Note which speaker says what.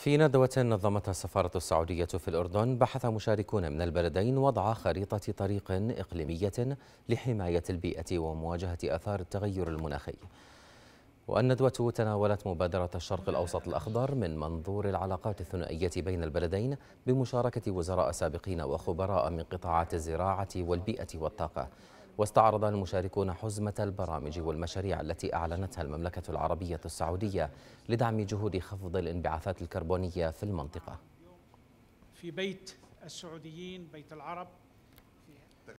Speaker 1: في ندوة نظمتها السفارة السعودية في الأردن بحث مشاركون من البلدين وضع خريطة طريق إقليمية لحماية البيئة ومواجهة آثار التغير المناخي والندوة تناولت مبادرة الشرق الأوسط الأخضر من منظور العلاقات الثنائية بين البلدين بمشاركة وزراء سابقين وخبراء من قطاعات الزراعة والبيئة والطاقة واستعرض المشاركون حزمة البرامج والمشاريع التي أعلنتها المملكة العربية السعودية لدعم جهود خفض الانبعاثات
Speaker 2: الكربونية في المنطقة
Speaker 3: في بيت السعوديين بيت العرب